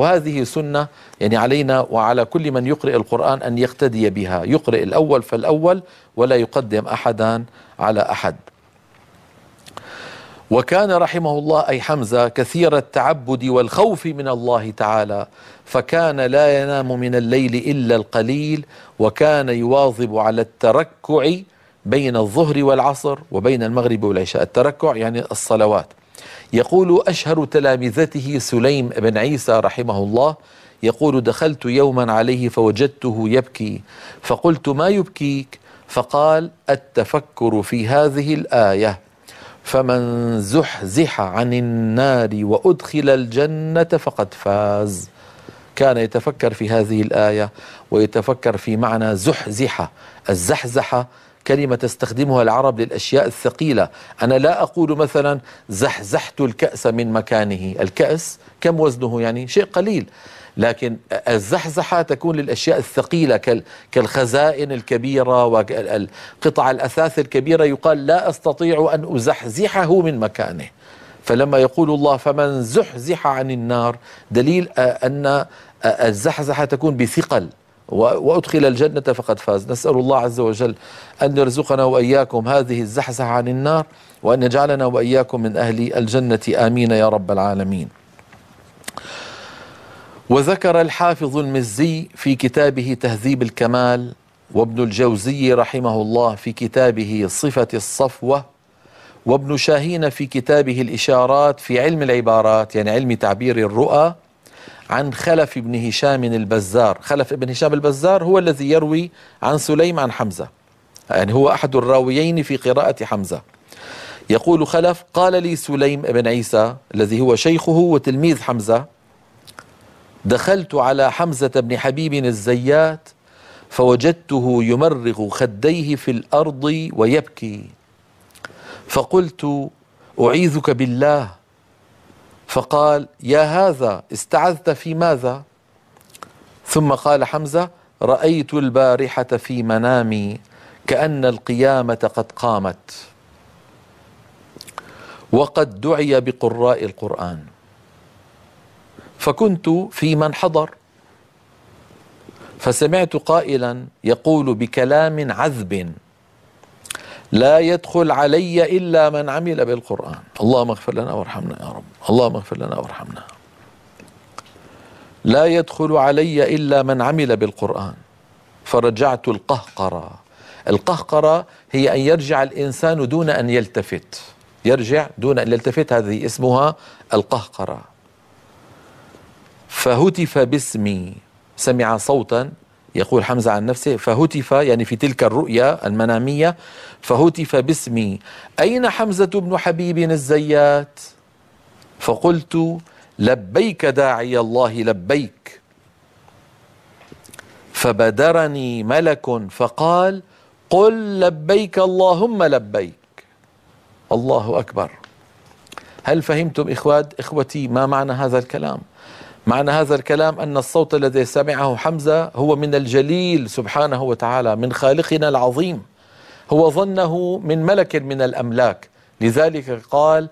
وهذه سنة يعني علينا وعلى كل من يقرئ القرآن أن يقتدي بها يقرئ الأول فالأول ولا يقدم أحدا على أحد وكان رحمه الله أي حمزة كثير التعبد والخوف من الله تعالى فكان لا ينام من الليل إلا القليل وكان يواظب على التركع بين الظهر والعصر وبين المغرب والعشاء التركع يعني الصلوات يقول أشهر تلامذته سليم بن عيسى رحمه الله يقول دخلت يوما عليه فوجدته يبكي فقلت ما يبكيك فقال التفكر في هذه الآية فمن زحزح عن النار وأدخل الجنة فقد فاز كان يتفكر في هذه الآية ويتفكر في معنى زحزحة الزحزحة كلمة تستخدمها العرب للأشياء الثقيلة أنا لا أقول مثلا زحزحت الكأس من مكانه الكأس كم وزنه يعني شيء قليل لكن الزحزحة تكون للأشياء الثقيلة كالخزائن الكبيرة وقطع الأثاث الكبيرة يقال لا أستطيع أن أزحزحه من مكانه فلما يقول الله فمن زحزح عن النار دليل أن الزحزحة تكون بثقل وأدخل الجنة فقد فاز نسأل الله عز وجل أن يرزقنا وإياكم هذه الزحزحة عن النار وأن يجعلنا وإياكم من أهل الجنة آمين يا رب العالمين وذكر الحافظ المزي في كتابه تهذيب الكمال وابن الجوزي رحمه الله في كتابه صفة الصفوة وابن شاهين في كتابه الإشارات في علم العبارات يعني علم تعبير الرؤى عن خلف بن هشام البزار خلف بن هشام البزار هو الذي يروي عن سليم عن حمزة يعني هو أحد الراويين في قراءة حمزة يقول خلف قال لي سليم بن عيسى الذي هو شيخه وتلميذ حمزة دخلت على حمزة بن حبيب الزيات فوجدته يمرغ خديه في الأرض ويبكي فقلت أعيذك بالله فقال يا هذا استعذت في ماذا ثم قال حمزة رأيت البارحة في منامي كأن القيامة قد قامت وقد دعي بقراء القرآن فكنت في من حضر فسمعت قائلا يقول بكلام عذب لا يدخل علي إلا من عمل بالقرآن اللهم اغفر لنا وارحمنا يا رب اللهم اغفر لنا وارحمنا لا يدخل علي إلا من عمل بالقرآن فرجعت القهقرة القهقرة هي أن يرجع الإنسان دون أن يلتفت يرجع دون أن يلتفت هذه اسمها القهقرة فهتف باسمي سمع صوتا يقول حمزة عن نفسه فهتف يعني في تلك الرؤيا المنامية فهتف باسمي أين حمزة بن حبيب الزيات فقلت لبيك داعي الله لبيك فبدرني ملك فقال قل لبيك اللهم لبيك الله أكبر هل فهمتم إخوات إخوتي ما معنى هذا الكلام معنى هذا الكلام أن الصوت الذي سمعه حمزة هو من الجليل سبحانه وتعالى من خالقنا العظيم هو ظنه من ملك من الأملاك لذلك قال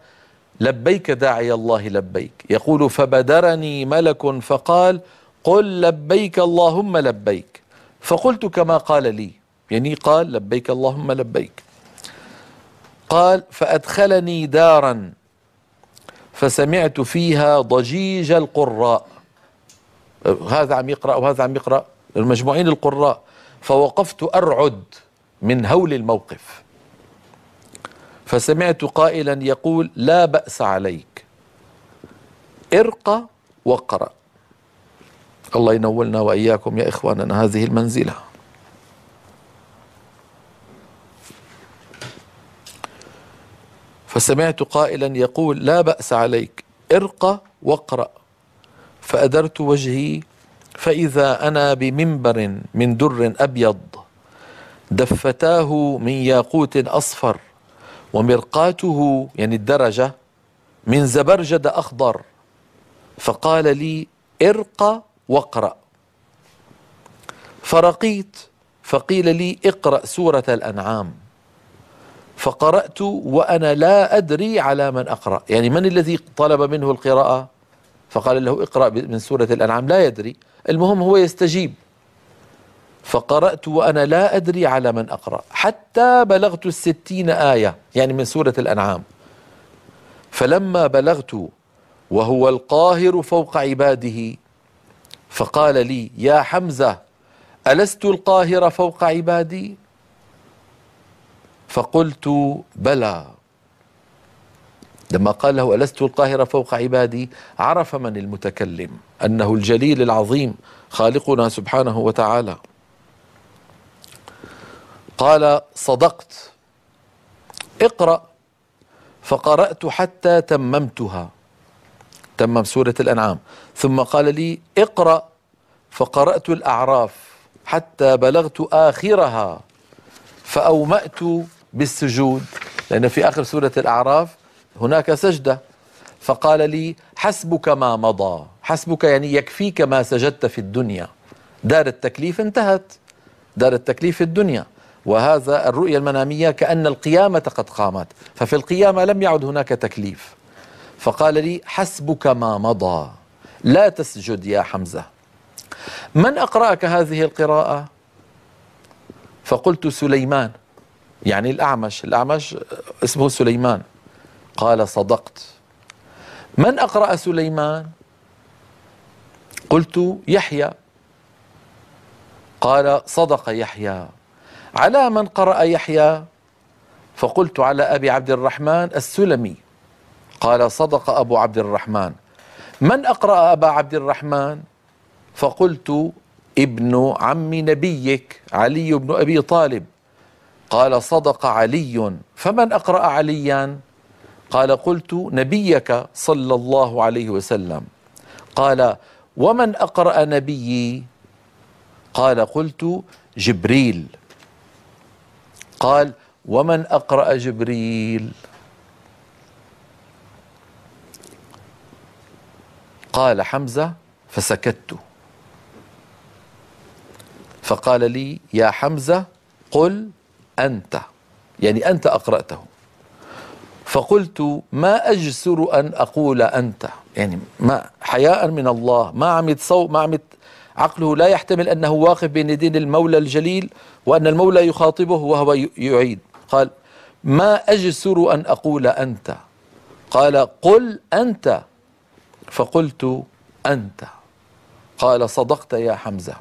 لبيك داعي الله لبيك يقول فبدرني ملك فقال قل لبيك اللهم لبيك فقلت كما قال لي يعني قال لبيك اللهم لبيك قال فأدخلني دارا فسمعت فيها ضجيج القراء هذا عم يقرأ وهذا عم يقرأ المجموعين القراء فوقفت أرعد من هول الموقف فسمعت قائلا يقول لا بأس عليك ارقى واقرأ الله ينولنا وإياكم يا إخواننا هذه المنزلة فسمعت قائلا يقول لا بأس عليك ارقى واقرأ فأدرت وجهي فإذا أنا بمنبر من در أبيض دفتاه من ياقوت أصفر ومرقاته يعني الدرجة من زبرجد أخضر فقال لي ارقى واقرأ فرقيت فقيل لي اقرأ سورة الأنعام فقرأت وأنا لا أدري على من أقرأ يعني من الذي طلب منه القراءة فقال له اقرأ من سورة الأنعام لا يدري المهم هو يستجيب فقرأت وأنا لا أدري على من أقرأ حتى بلغت الستين آية يعني من سورة الأنعام فلما بلغت وهو القاهر فوق عباده فقال لي يا حمزة ألست القاهر فوق عبادي فقلت بلى لما قال له ألست القاهرة فوق عبادي عرف من المتكلم أنه الجليل العظيم خالقنا سبحانه وتعالى قال صدقت اقرأ فقرأت حتى تممتها تمم سورة الأنعام ثم قال لي اقرأ فقرأت الأعراف حتى بلغت آخرها فأومأت بالسجود لأن في آخر سورة الأعراف هناك سجدة فقال لي حسبك ما مضى حسبك يعني يكفيك ما سجدت في الدنيا دار التكليف انتهت دار التكليف في الدنيا وهذا الرؤية المنامية كأن القيامة قد قامت ففي القيامة لم يعد هناك تكليف فقال لي حسبك ما مضى لا تسجد يا حمزة من أقرأك هذه القراءة؟ فقلت سليمان يعني الأعمش الأعمش اسمه سليمان قال صدقت من أقرأ سليمان قلت يحيى قال صدق يحيى على من قرأ يحيى فقلت على أبي عبد الرحمن السلمي قال صدق أبو عبد الرحمن من أقرأ أبا عبد الرحمن فقلت ابن عم نبيك علي بن أبي طالب قال صدق علي فمن أقرأ عليا قال قلت نبيك صلى الله عليه وسلم قال ومن أقرأ نبيي قال قلت جبريل قال ومن أقرأ جبريل قال حمزة فسكت فقال لي يا حمزة قل أنت يعني أنت أقرأته فقلت ما أجسر أن أقول أنت يعني ما حياء من الله ما عم يتصو ما عم عقله لا يحتمل أنه واقف بين يدين المولى الجليل وأن المولى يخاطبه وهو يعيد قال ما أجسر أن أقول أنت قال قل أنت فقلت أنت قال صدقت يا حمزة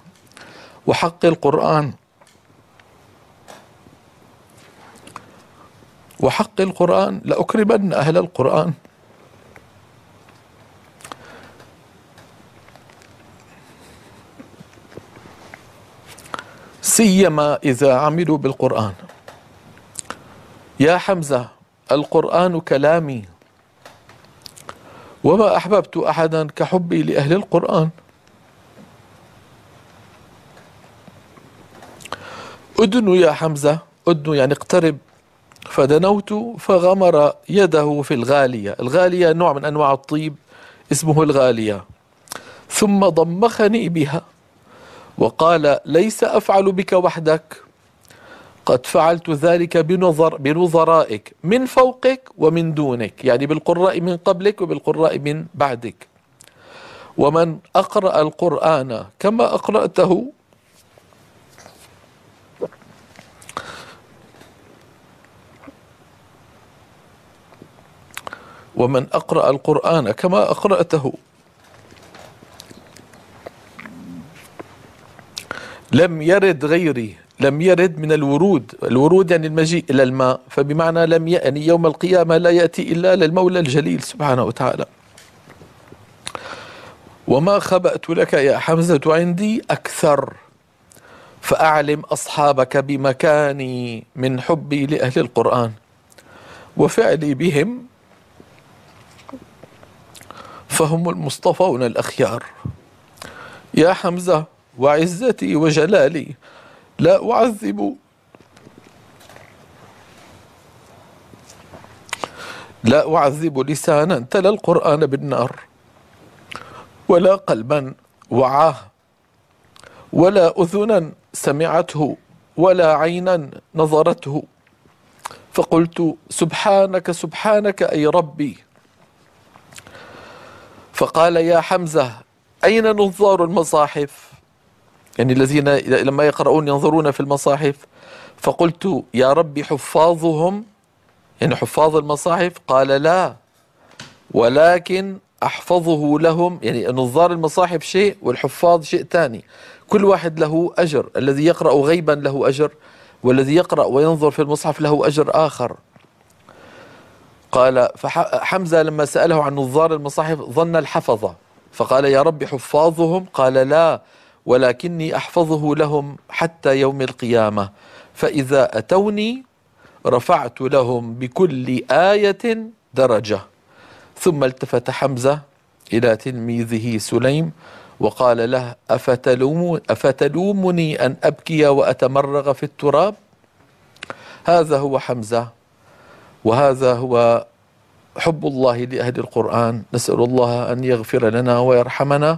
وحق القرآن وحق القرآن لأكرمن أهل القرآن سيما إذا عملوا بالقرآن يا حمزة القرآن كلامي وما أحببت أحدا كحبي لأهل القرآن أدنوا يا حمزة أدنوا يعني اقترب فدنوت فغمر يده في الغالية الغالية نوع من أنواع الطيب اسمه الغالية ثم ضمخني بها وقال ليس أفعل بك وحدك قد فعلت ذلك بنظر بنظرائك من فوقك ومن دونك يعني بالقراء من قبلك وبالقراء من بعدك ومن أقرأ القرآن كما أقرأته ومن أقرأ القرآن كما أقرأته لم يرد غيري لم يرد من الورود الورود يعني المجيء إلى الماء فبمعنى لم يأني يوم القيامة لا يأتي إلا للمولى الجليل سبحانه وتعالى وما خبأت لك يا حمزة عندي أكثر فأعلم أصحابك بمكاني من حبي لأهل القرآن وفعلي بهم فهم المصطفون الأخيار يا حمزة وعزتي وجلالي لا أعذب لا أعذب لسانا تلا القرآن بالنار ولا قلبا وعاه ولا أذنا سمعته ولا عينا نظرته فقلت سبحانك سبحانك أي ربي فقال يا حمزة أين نظار المصاحف يعني الذين لما يقرؤون ينظرون في المصاحف فقلت يا رب حفاظهم يعني حفاظ المصاحف قال لا ولكن أحفظه لهم يعني نظار المصاحف شيء والحفاظ شيء ثاني كل واحد له أجر الذي يقرأ غيبا له أجر والذي يقرأ وينظر في المصحف له أجر آخر قال فحمزة لما سأله عن نظار المصاحف ظن الحفظة فقال يا رب حفاظهم قال لا ولكني أحفظه لهم حتى يوم القيامة فإذا أتوني رفعت لهم بكل آية درجة ثم التفت حمزة إلى تلميذه سليم وقال له أفتلوم أفتلومني أن أبكي وأتمرغ في التراب هذا هو حمزة وهذا هو حب الله لأهل القرآن نسأل الله أن يغفر لنا ويرحمنا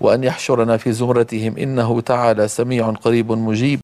وأن يحشرنا في زمرتهم إنه تعالى سميع قريب مجيب